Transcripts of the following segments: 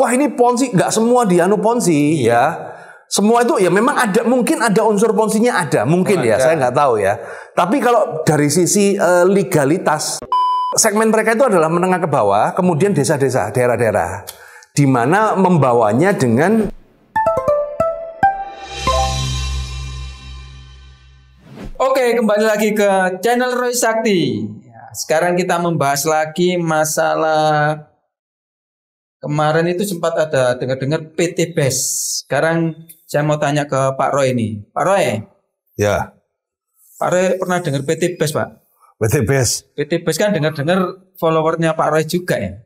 wah ini ponzi, nggak semua dianu ponzi iya. ya semua itu ya memang ada mungkin ada unsur ponsinya ada mungkin ya, ya saya nggak tahu ya tapi kalau dari sisi uh, legalitas segmen mereka itu adalah menengah ke bawah kemudian desa-desa daerah-daerah di mana membawanya dengan Oke, kembali lagi ke channel Roy Sakti. Ya, sekarang kita membahas lagi masalah Kemarin itu sempat ada dengar-dengar PT BES. Sekarang saya mau tanya ke Pak Roy ini. Pak Roy. Ya. Pak Roy pernah dengar PT BES, Pak? PT BES. PT BES kan dengar-dengar followernya Pak Roy juga ya.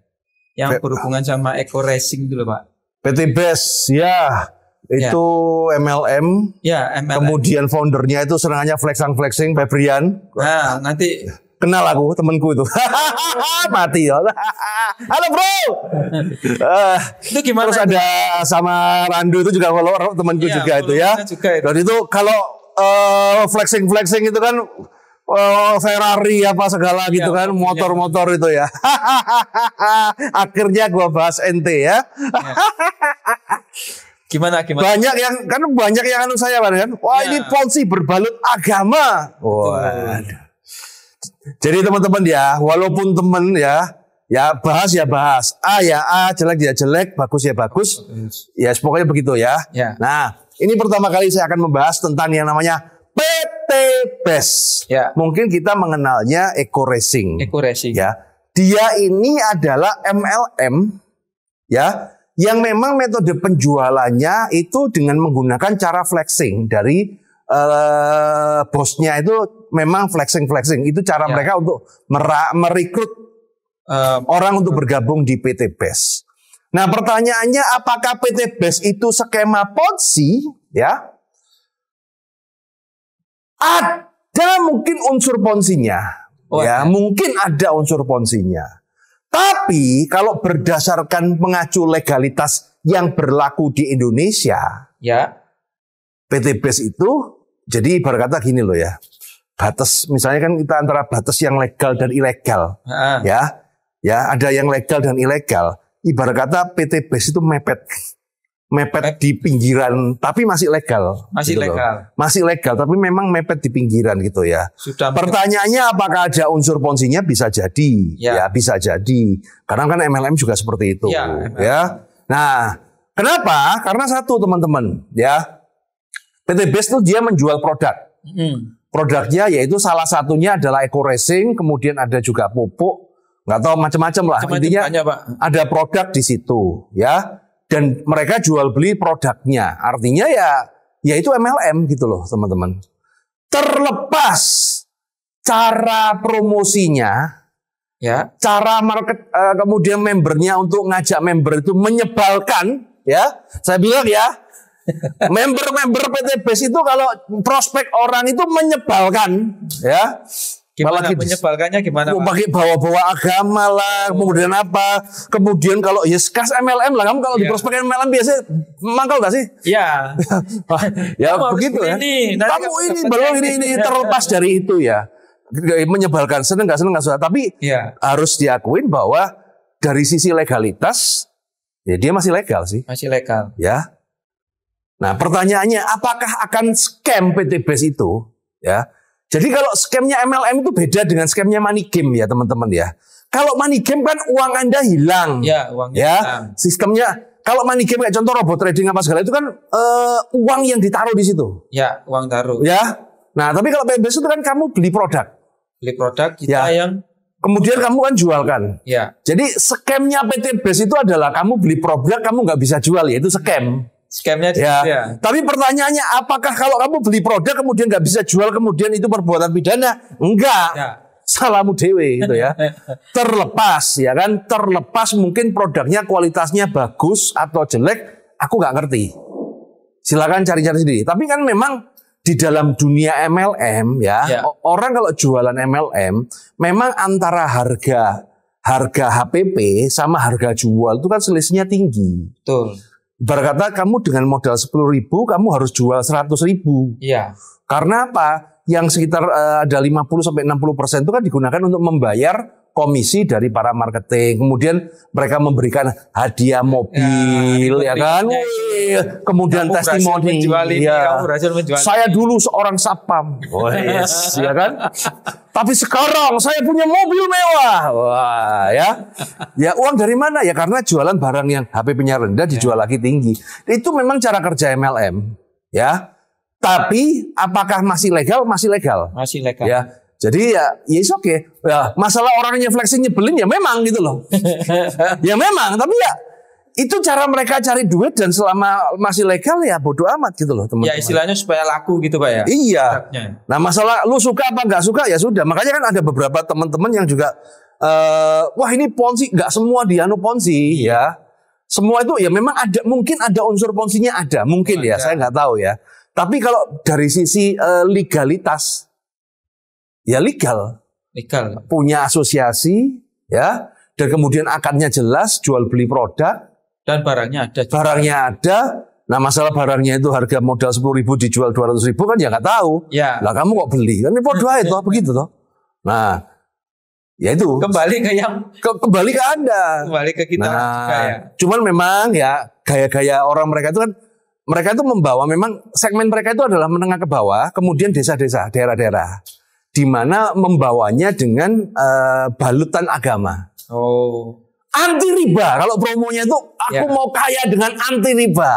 Yang P berhubungan sama eco racing dulu, Pak. PT BES, ya. ya. Itu ya. MLM. Ya, MLM. Kemudian foundernya itu senangnya flexing flexing Febrian. Nah, nanti kenal aku temanku itu mati ya halo bro uh, itu gimana terus ada itu? sama Randu itu juga kalau temanku ya, juga itu ya juga itu. dan itu kalau uh, eh, flexing flexing itu kan Oh, Ferrari apa segala ya, gitu kan motor-motor ya. itu ya. Akhirnya gua bahas NT ya. ya. gimana gimana? Banyak yang kan banyak yang anu saya kan. Wah, ya. ini iya. polisi berbalut agama. Waduh. Jadi teman-teman ya, walaupun teman ya, ya bahas ya bahas, A ya A, jelek ya jelek, bagus ya bagus, ya yes, pokoknya begitu ya. ya. Nah, ini pertama kali saya akan membahas tentang yang namanya PT e Ya. Mungkin kita mengenalnya eco racing. Eco racing. Ya, dia ini adalah MLM, ya, yang memang metode penjualannya itu dengan menggunakan cara flexing dari uh, bosnya itu memang flexing flexing. Itu cara ya. mereka untuk merekrut uh, orang untuk bergabung di PT BES. Nah pertanyaannya apakah PT BES itu skema ponzi ya? Ada mungkin unsur ponsinya. Oh, ya, ya mungkin ada unsur ponsinya. Tapi kalau berdasarkan pengacu legalitas yang berlaku di Indonesia, ya. PT BES itu jadi ibarat kata gini loh ya. Batas misalnya kan kita antara batas yang legal dan ilegal. Uh. Ya. Ya, ada yang legal dan ilegal. Ibarat kata PT Base itu mepet mepet di pinggiran tapi masih legal. Masih gitu legal. Loh. Masih legal tapi memang mepet di pinggiran gitu ya. Sudah Pertanyaannya apakah ada unsur ponsinya bisa jadi. Ya. ya bisa jadi. Karena kan MLM juga seperti itu ya. ya. Nah, kenapa? Karena satu teman-teman ya. PT Base itu dia menjual produk. Hmm. Produknya yaitu salah satunya adalah eco racing, kemudian ada juga pupuk, nggak tahu macam-macam lah. Macem-macem Intinya tanya, Pak. ada produk di situ, ya. Dan mereka jual beli produknya. Artinya ya, ya itu MLM gitu loh, teman-teman. Terlepas cara promosinya, ya, cara market eh, kemudian membernya untuk ngajak member itu menyebalkan, ya. Saya bilang ya, Member-member PT BES itu kalau prospek orang itu menyebalkan, ya. Gimana Malah menyebalkannya gimana? Mau pakai bawa-bawa agama lah, oh. kemudian apa? Kemudian kalau ya kas MLM lah, kamu kalau yeah. di iya. prospek MLM biasanya mangkal gak sih? Iya. Yeah. ya kamu begitu ya. Ini, kamu ini baru ini, ini terlepas dari itu ya. Menyebalkan seneng gak seneng gak suka. tapi yeah. harus diakuin bahwa dari sisi legalitas ya dia masih legal sih. Masih legal. Ya. Nah, pertanyaannya apakah akan scam PT Base itu? Ya. Jadi kalau scamnya MLM itu beda dengan scamnya money game ya teman-teman ya. Kalau money game kan uang Anda hilang. Ya, uang ya. hilang. Sistemnya kalau money game kayak contoh robot trading apa segala itu kan uh, uang yang ditaruh di situ. Ya, uang taruh. Ya. Nah, tapi kalau PBS itu kan kamu beli produk. Beli produk kita ya. yang Kemudian kamu kan jual kan. Ya. Jadi scamnya PT Base itu adalah kamu beli produk kamu nggak bisa jual ya yaitu scam. Scamnya ya. ya. Tapi pertanyaannya apakah kalau kamu beli produk kemudian nggak bisa jual kemudian itu perbuatan pidana? Enggak. Ya. Salamu dewe gitu ya. terlepas ya kan, terlepas mungkin produknya kualitasnya bagus atau jelek, aku nggak ngerti. Silakan cari-cari sendiri. Tapi kan memang di dalam dunia MLM ya, ya. orang kalau jualan MLM memang antara harga harga HPP sama harga jual itu kan selisihnya tinggi. Betul. Berkata kamu dengan modal sepuluh ribu, kamu harus jual seratus ribu. Iya. Karena apa? Yang sekitar uh, ada 50 sampai 60 persen itu kan digunakan untuk membayar komisi dari para marketing. Kemudian mereka memberikan hadiah mobil ya, ya kan. Ya. Kemudian kamu testimoni. ya. kamu Saya dulu seorang sapam. Oh, ya kan? Tapi sekarang saya punya mobil mewah. Wah, ya. Ya uang dari mana? Ya karena jualan barang yang HP punya rendah dijual lagi tinggi. Itu memang cara kerja MLM, ya. Tapi apakah masih legal? Masih legal. Masih legal. Ya. Jadi ya, ya is oke. Okay. Ya, masalah orangnya flexing nyebelin ya memang gitu loh. ya memang, tapi ya itu cara mereka cari duit dan selama masih legal ya bodoh amat gitu loh teman-teman. Ya istilahnya supaya laku gitu pak ya. Iya. Nah masalah lu suka apa nggak suka ya sudah. Makanya kan ada beberapa teman-teman yang juga uh, wah ini ponzi nggak semua nu ponzi iya. ya. Semua itu ya memang ada mungkin ada unsur ponsinya ada mungkin oh, ya, ada. ya saya nggak tahu ya. Tapi kalau dari sisi uh, legalitas ya legal. Legal. Punya asosiasi ya dan kemudian akadnya jelas jual beli produk dan barangnya ada. Juga. Barangnya ada. Nah masalah barangnya itu harga modal sepuluh ribu dijual dua ratus ribu kan ya nggak tahu. Ya. Lah kamu kok beli? Kan ini podo itu begitu toh. Nah Ya itu. Kembali ke yang ke, kembali ke Anda. Kembali ke kita. Nah, ya. cuman memang ya gaya-gaya orang mereka itu kan mereka itu membawa memang segmen mereka itu adalah menengah ke bawah, kemudian desa-desa, daerah-daerah di mana membawanya dengan uh, balutan agama. Oh. Anti riba. Kalau promonya itu aku ya. mau kaya dengan anti riba.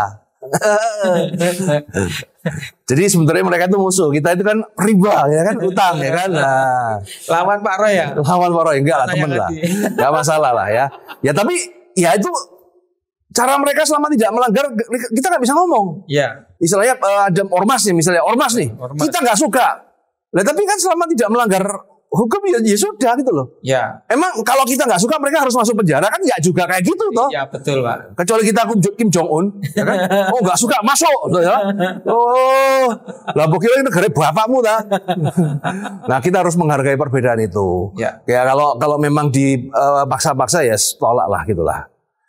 Jadi sebenarnya mereka itu musuh. Kita itu kan riba, ya kan utang, ya kan. Nah. Lawan Pak Roy ya. Lawan Pak Roy enggak lah temen lah, enggak masalah lah ya. Ya tapi ya itu cara mereka selama tidak melanggar kita nggak bisa ngomong. Iya. Misalnya eh, ada ormas nih, misalnya ormas nih, ormas. kita nggak suka. Nah, tapi kan selama tidak melanggar hukum ya, ya sudah gitu loh. Ya. Emang kalau kita nggak suka mereka harus masuk penjara kan ya juga kayak gitu toh. Iya betul pak. Kecuali kita Kim Jong Un, ya kan? oh nggak suka masuk, loh gitu ya. Oh, lah ini negara bapakmu ta. nah kita harus menghargai perbedaan itu. Ya. Ya kalau kalau memang dipaksa-paksa eh, -paksa, ya tolak lah gitulah.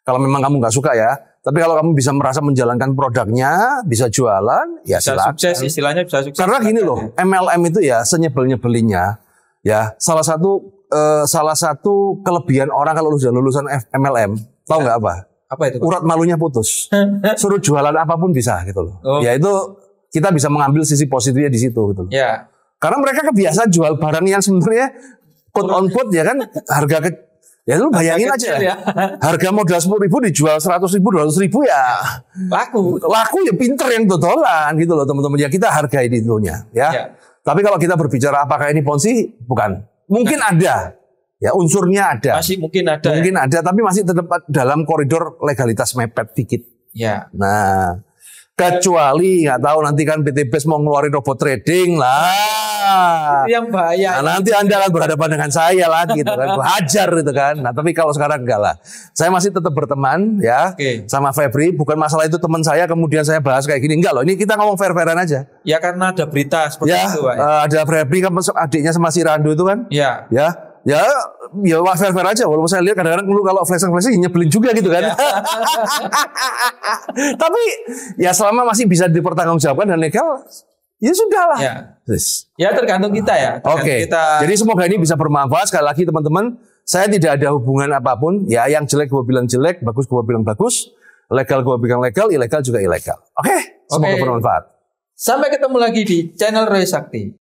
Kalau memang kamu nggak suka ya, tapi kalau kamu bisa merasa menjalankan produknya, bisa jualan, ya bisa silakan. sukses istilahnya bisa sukses. Karena gini loh, MLM itu ya senyebel-nyebelinnya ya salah satu eh, salah satu kelebihan orang kalau sudah lulusan F MLM, tahu ya. nggak apa? Apa itu? Urat malunya putus. Suruh jualan apapun bisa gitu loh. Oh. Ya itu kita bisa mengambil sisi positifnya di situ gitu loh. Ya. Karena mereka kebiasaan jual barang yang sebenarnya quote on put ya kan harga ke Ya lu bayangin aja ya. Harga modal sepuluh ribu dijual seratus ribu, dua ratus ribu ya. Laku. Laku ya pinter yang dodolan gitu loh teman-teman. Ya kita hargai tentunya ya. ya. Tapi kalau kita berbicara apakah ini ponzi? Bukan. Mungkin nah. ada. Ya unsurnya ada. Masih mungkin ada. Mungkin ya? ada tapi masih terdapat dalam koridor legalitas mepet dikit. Ya. Nah, Kecuali nggak tahu nanti kan PT Bes mau ngeluarin robot trading lah. Itu yang bahaya. Nah, nanti Anda akan berhadapan dengan saya lagi gitu kan. Hajar gitu kan. Nah, tapi kalau sekarang enggak lah. Saya masih tetap berteman ya okay. sama Febri, bukan masalah itu teman saya kemudian saya bahas kayak gini. Enggak loh, ini kita ngomong fair-fairan aja. Ya karena ada berita seperti ya, itu, ya. Eh, ada Febri kan adiknya sama si Randu itu kan? ya Ya. ya ya fair fair aja walaupun saya lihat kadang-kadang lu kalau flashing flashing ya nyebelin juga gitu kan. Iya. Tapi ya selama masih bisa dipertanggungjawabkan dan legal ya sudah lah. Ya. ya tergantung kita ya. Oke. Okay. Kita... Jadi semoga ini bisa bermanfaat sekali lagi teman-teman. Saya tidak ada hubungan apapun. Ya yang jelek gue bilang jelek, bagus gue bilang bagus, legal gue bilang legal, ilegal juga ilegal. Oke. Okay? Semoga okay. bermanfaat. Sampai ketemu lagi di channel Roy Sakti.